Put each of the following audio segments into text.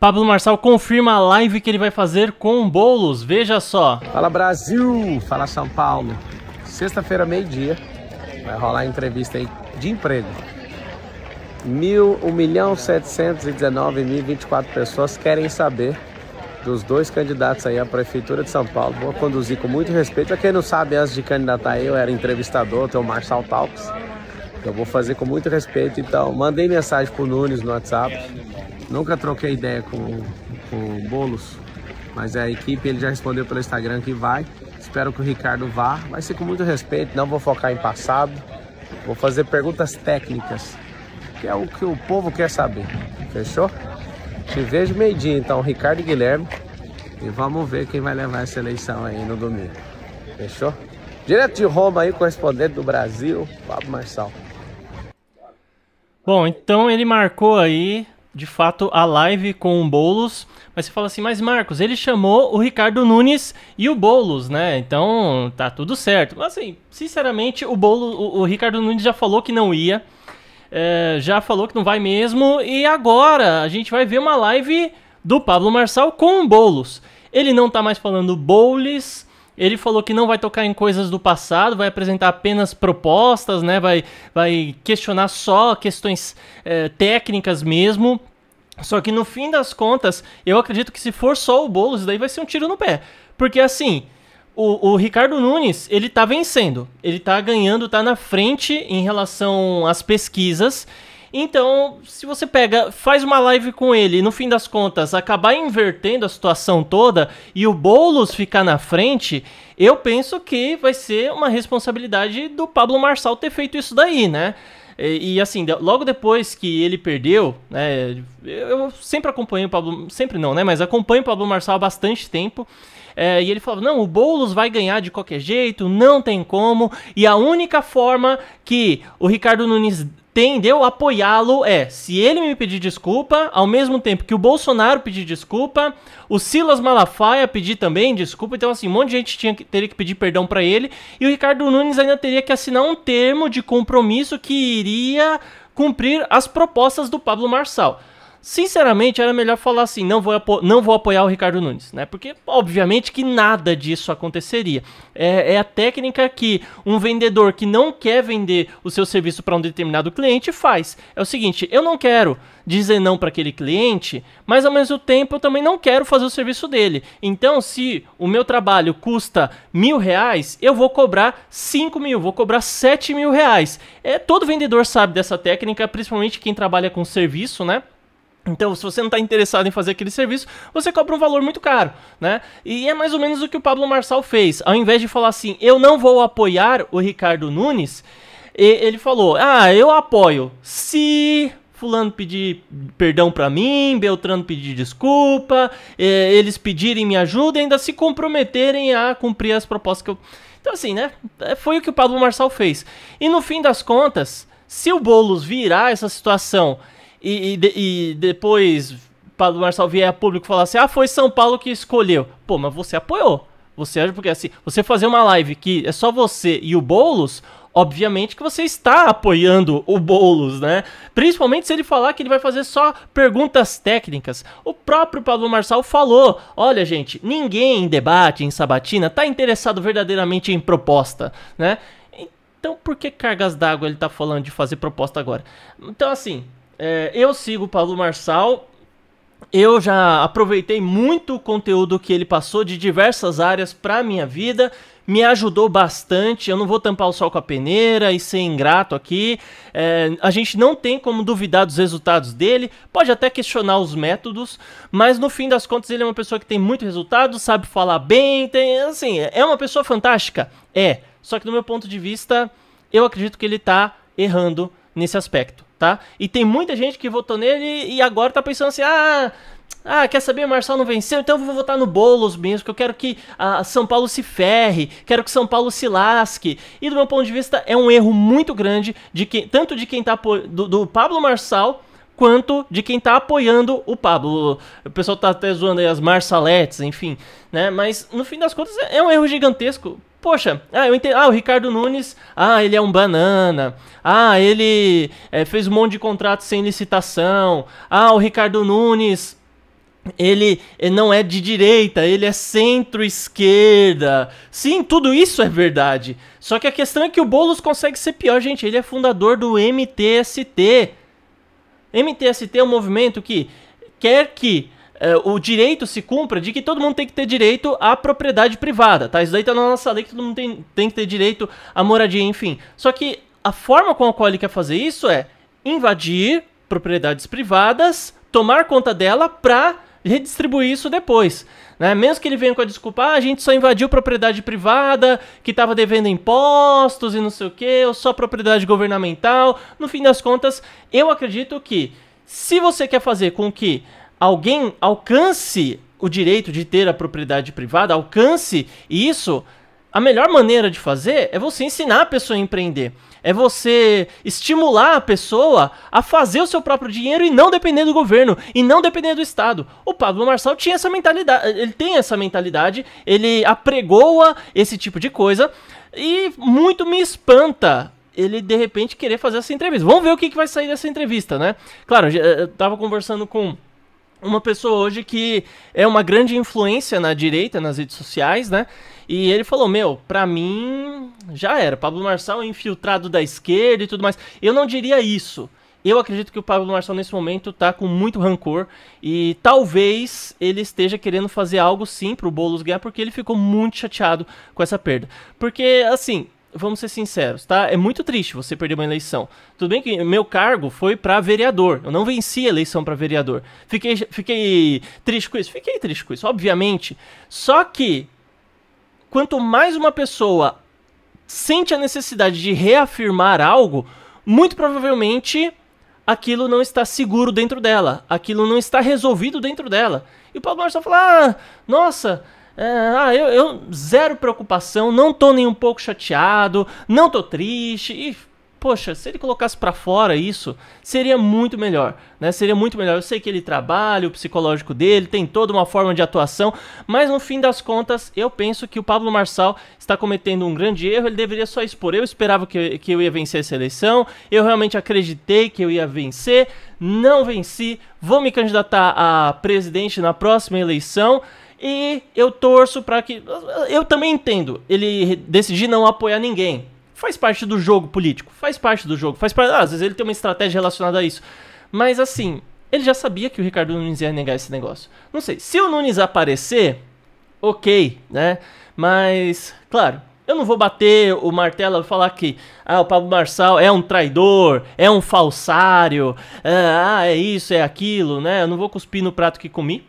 Pablo Marçal confirma a live que ele vai fazer com o Boulos, veja só. Fala Brasil, fala São Paulo. Sexta-feira, meio-dia, vai rolar entrevista aí de emprego. Mil, um milhão 719 mil quatro pessoas querem saber dos dois candidatos aí à Prefeitura de São Paulo. Vou conduzir com muito respeito. Pra quem não sabe, antes de candidatar eu era entrevistador, tem o Marçal Talks. Eu vou fazer com muito respeito, então mandei mensagem pro Nunes no WhatsApp Nunca troquei ideia com, o Boulos, mas a equipe ele já respondeu pelo Instagram que vai. Espero que o Ricardo vá. Vai ser com muito respeito, não vou focar em passado. Vou fazer perguntas técnicas, que é o que o povo quer saber. Fechou? Te vejo meio-dia, então, Ricardo e Guilherme. E vamos ver quem vai levar essa eleição aí no domingo. Fechou? Direto de Roma aí, correspondente do Brasil, Fábio Marçal. Bom, então ele marcou aí de fato a live com o Boulos, mas você fala assim, mas Marcos, ele chamou o Ricardo Nunes e o Boulos, né? Então tá tudo certo. Mas assim, sinceramente, o Boulos, o, o Ricardo Nunes já falou que não ia, é, já falou que não vai mesmo, e agora a gente vai ver uma live do Pablo Marçal com o Boulos. Ele não tá mais falando Boulos, ele falou que não vai tocar em coisas do passado, vai apresentar apenas propostas, né? Vai, vai questionar só questões é, técnicas mesmo. Só que no fim das contas, eu acredito que se for só o Boulos, daí vai ser um tiro no pé. Porque assim, o, o, Ricardo Nunes, ele tá vencendo. Ele tá ganhando, tá na frente em relação às pesquisas. Então, se você pega, faz uma live com ele e no fim das contas acabar invertendo a situação toda e o Boulos ficar na frente, eu penso que vai ser uma responsabilidade do Pablo Marçal ter feito isso daí, né? E, e assim, logo depois que ele perdeu, né, eu sempre acompanho o Pablo, sempre não, né, mas acompanho o Pablo Marçal há bastante tempo. É, e ele falou não, o Boulos vai ganhar de qualquer jeito, não tem como. E a única forma que o Ricardo Nunes Entendeu? apoiá-lo é se ele me pedir desculpa, ao mesmo tempo que o Bolsonaro pedir desculpa, o Silas Malafaia pedir também desculpa, então assim, um monte de gente tinha que, teria que pedir perdão para ele, e o Ricardo Nunes ainda teria que assinar um termo de compromisso que iria cumprir as propostas do Pablo Marçal. Sinceramente, era melhor falar assim: não vou, não vou apoiar o Ricardo Nunes, né? Porque, obviamente, que nada disso aconteceria. É, é a técnica que um vendedor que não quer vender o seu serviço para um determinado cliente faz. É o seguinte: eu não quero dizer não para aquele cliente, mas ao mesmo tempo eu também não quero fazer o serviço dele. Então, se o meu trabalho custa mil reais, eu vou cobrar cinco mil, vou cobrar sete mil reais. É, todo vendedor sabe dessa técnica, principalmente quem trabalha com serviço, né? Então, se você não está interessado em fazer aquele serviço, você cobra um valor muito caro, né? E é mais ou menos o que o Pablo Marçal fez. Ao invés de falar assim, eu não vou apoiar o Ricardo Nunes, ele falou, ah, eu apoio se fulano pedir perdão para mim, Beltrano pedir desculpa, eh, eles pedirem minha ajuda e ainda se comprometerem a cumprir as propostas que eu... Então, assim, né? É, foi o que o Pablo Marçal fez. E no fim das contas, se o Boulos virar essa situação e, e, e depois Pablo Marçal vier a público falar assim: ah, foi São Paulo que escolheu. Pô, mas você apoiou. Você acha porque assim, você fazer uma live que é só você e o Boulos, obviamente que você está apoiando o Boulos, né? Principalmente se ele falar que ele vai fazer só perguntas técnicas. O próprio Pablo Marçal falou: olha, gente, ninguém em debate, em sabatina, está interessado verdadeiramente em proposta, né? Então por que cargas d'água ele está falando de fazer proposta agora? Então, assim, é, eu sigo o Paulo Marçal. Eu já aproveitei muito o conteúdo que ele passou de diversas áreas para minha vida. Me ajudou bastante. Eu não vou tampar o sol com a peneira e ser ingrato aqui. É, a gente não tem como duvidar dos resultados dele. Pode até questionar os métodos, mas no fim das contas ele é uma pessoa que tem muito resultado, sabe falar bem, tem assim, é uma pessoa fantástica. É. Só que do meu ponto de vista, eu acredito que ele está errando nesse aspecto tá? E tem muita gente que votou nele e agora tá pensando assim, ah... Ah, quer saber? Marçal não venceu, então eu vou votar no Boulos mesmo, que eu quero que a ah, São Paulo se ferre, quero que São Paulo se lasque. E do meu ponto de vista, é um erro muito grande, de quem, tanto de quem tá do, do Pablo Marçal, quanto de quem tá apoiando o Pablo. O pessoal tá até zoando aí as Marçaletes, enfim, né? Mas no fim das contas é, é um erro gigantesco Poxa, ah, eu entendo. Ah, o Ricardo Nunes, ah, ele é um banana. Ah, ele é, fez um monte de contratos sem licitação. Ah, o Ricardo Nunes, ele eh, não é de direita, ele é centro-esquerda. Sim, tudo isso é verdade. Só que a questão é que o Boulos consegue ser pior, gente. Ele é fundador do MTST. MTST é um movimento que quer que uh, o direito se cumpra de que todo mundo tem que ter direito à propriedade privada, tá? Isso daí tá na nossa lei que todo mundo tem, tem que ter direito à moradia, enfim. Só que a forma com a qual ele quer fazer isso é invadir propriedades privadas, tomar conta dela pra redistribuir isso depois. Né? Mesmo que ele venha com a desculpa, ah, a gente só invadiu propriedade privada, que estava devendo impostos e não sei o que, ou só propriedade governamental. No fim das contas, eu acredito que se você quer fazer com que alguém alcance o direito de ter a propriedade privada, alcance isso, a melhor maneira de fazer é você ensinar a pessoa a empreender. É você estimular a pessoa a fazer o seu próprio dinheiro e não depender do governo, e não depender do Estado. O Pablo Marçal tinha essa mentalidade, ele tem essa mentalidade, ele apregoa esse tipo de coisa, e muito me espanta ele de repente querer fazer essa entrevista. Vamos ver o que, que vai sair dessa entrevista, né? Claro, eh, eu tava conversando com uma pessoa hoje que é uma grande influência na direita, nas redes sociais, né? E ele falou: Meu, pra mim já era. Pablo Marçal é infiltrado da esquerda e tudo mais. Eu não diria isso. Eu acredito que o Pablo Marçal nesse momento tá com muito rancor e talvez ele esteja querendo fazer algo sim pro Boulos ganhar, porque ele ficou muito chateado com essa perda. Porque, assim, vamos ser sinceros, tá? É muito triste você perder uma eleição. Tudo bem que meu cargo foi para vereador. Eu não venci a eleição para vereador. Fiquei, fiquei triste com isso? Fiquei triste com isso, obviamente. Só que quanto mais uma pessoa sente a necessidade de reafirmar algo, muito provavelmente aquilo não está seguro dentro dela, aquilo não está resolvido dentro dela. E o Paulo Marcelo fala: ah, nossa, é, ah, eu, eu zero preocupação, não tô nem um pouco chateado, não tô triste, e poxa, se ele colocasse para fora isso, seria muito melhor, né? Seria muito melhor. Eu sei que ele trabalha, o psicológico dele tem toda uma forma de atuação, mas no fim das contas, eu penso que o Pablo Marçal está cometendo um grande erro, ele deveria só expor. Eu esperava que, que eu ia vencer essa eleição, eu realmente acreditei que eu ia vencer, não venci, vou me candidatar a presidente na próxima eleição. E eu torço para que. Eu também entendo ele decidir não apoiar ninguém. Faz parte do jogo político, faz parte do jogo, faz parte. Ah, às vezes ele tem uma estratégia relacionada a isso. Mas assim, ele já sabia que o Ricardo Nunes ia negar esse negócio. Não sei, se o Nunes aparecer, ok, né? Mas, claro, eu não vou bater o martelo e falar que ah, o Pablo Marçal é um traidor, é um falsário, ah, é isso, é aquilo, né? Eu não vou cuspir no prato que comi,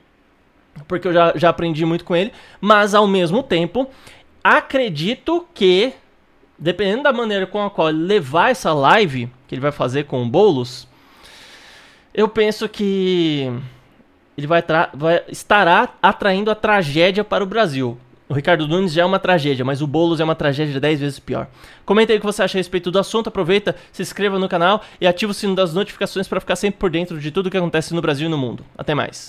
porque eu já, já aprendi muito com ele, mas ao mesmo tempo, acredito que, dependendo da maneira com a qual ele levar essa live, que ele vai fazer com o Boulos, eu penso que ele vai, vai estará atraindo a tragédia para o Brasil. O Ricardo Nunes já é uma tragédia, mas o Boulos é uma tragédia 10 vezes pior. Comenta aí o que você acha a respeito do assunto, aproveita, se inscreva no canal e ativa o sino das notificações para ficar sempre por dentro de tudo o que acontece no Brasil e no mundo. Até mais.